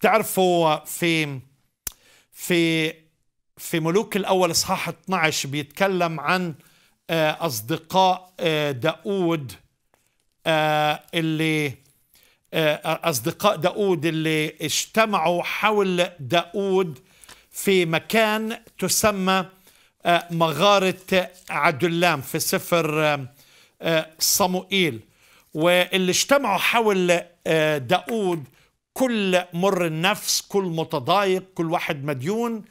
بتعرفوا في في في ملوك الأول إصحاح 12 بيتكلم عن آه، أصدقاء آه، داود آه، اللي أصدقاء داود اللي اجتمعوا حول داود في مكان تسمى مغارة عدلام في سفر صموئيل واللي اجتمعوا حول داود كل مر النفس كل متضايق كل واحد مديون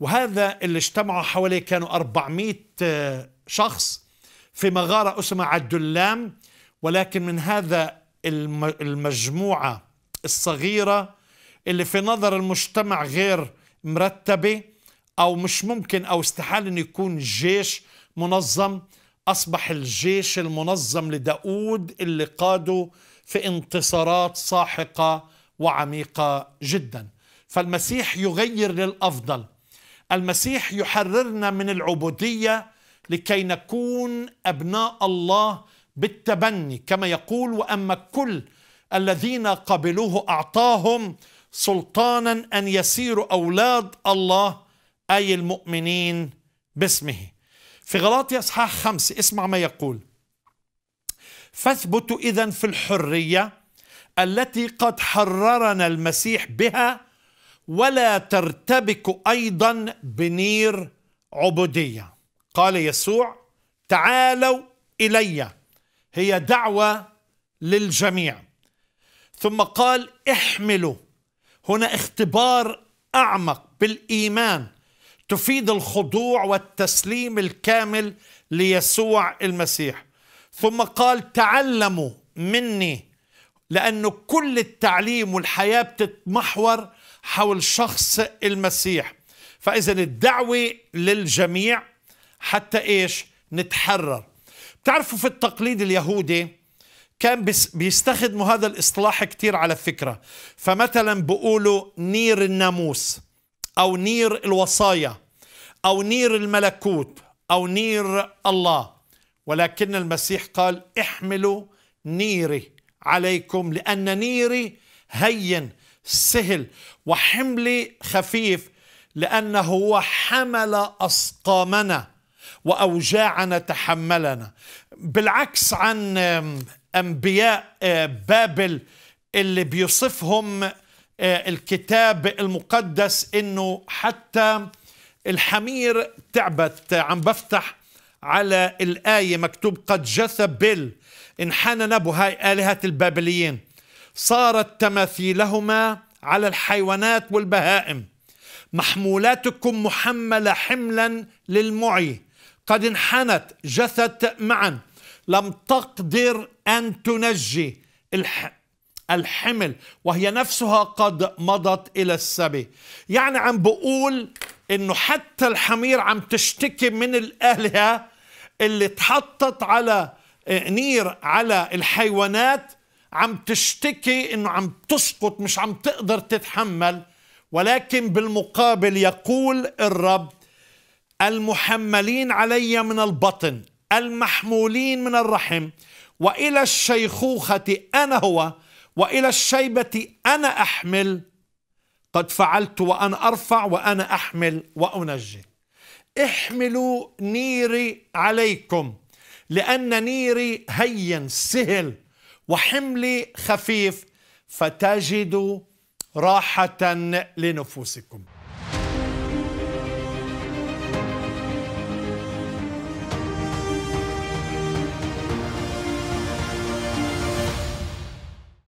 وهذا اللي اجتمعوا حواليه كانوا 400 آه، شخص في مغارة أسمى الدلام ولكن من هذا المجموعة الصغيرة اللي في نظر المجتمع غير مرتبة أو مش ممكن أو استحال أن يكون جيش منظم أصبح الجيش المنظم لداود اللي قاده في انتصارات ساحقة وعميقه جدا فالمسيح يغير للافضل المسيح يحررنا من العبوديه لكي نكون ابناء الله بالتبني كما يقول واما كل الذين قبلوه اعطاهم سلطانا ان يسيروا اولاد الله اي المؤمنين باسمه في غلاطي اصحاح خمسة اسمع ما يقول فاثبتوا اذا في الحريه التي قد حررنا المسيح بها ولا ترتبك ايضا بنير عبوديه قال يسوع تعالوا الي هي دعوه للجميع ثم قال احملوا هنا اختبار اعمق بالايمان تفيد الخضوع والتسليم الكامل ليسوع المسيح ثم قال تعلموا مني لأنه كل التعليم والحياة بتتمحور حول شخص المسيح فإذا الدعوة للجميع حتى إيش نتحرر بتعرفوا في التقليد اليهودي كان بيستخدموا هذا الاصطلاح كتير على فكرة فمثلا بيقولوا نير الناموس أو نير الوصايا أو نير الملكوت أو نير الله ولكن المسيح قال احملوا نيري عليكم لأن نيري هين سهل وحملي خفيف لأنه هو حمل أسقامنا وأوجاعنا تحملنا بالعكس عن أنبياء آه، بابل اللي بيوصفهم آه، الكتاب المقدس انه حتى الحمير تعبت عم بفتح على الآية مكتوب قد جثى بل انحنى نبو هاي آلهة البابليين صارت تماثيلهما على الحيوانات والبهائم محمولاتكم محملة حملا للمعي قد انحنت جثت معا لم تقدر أن تنجي الحمل وهي نفسها قد مضت إلى السبي يعني عم بقول انه حتى الحمير عم تشتكي من الالهه اللي اتحطت على آه، نير على الحيوانات عم تشتكي انه عم تسقط مش عم تقدر تتحمل ولكن بالمقابل يقول الرب المحملين علي من البطن المحمولين من الرحم والى الشيخوخه انا هو والى الشيبه انا احمل قد فعلت وأنا أرفع وأنا أحمل وأنجي احملوا نيري عليكم لأن نيري هين سهل وحملي خفيف فتجدوا راحة لنفوسكم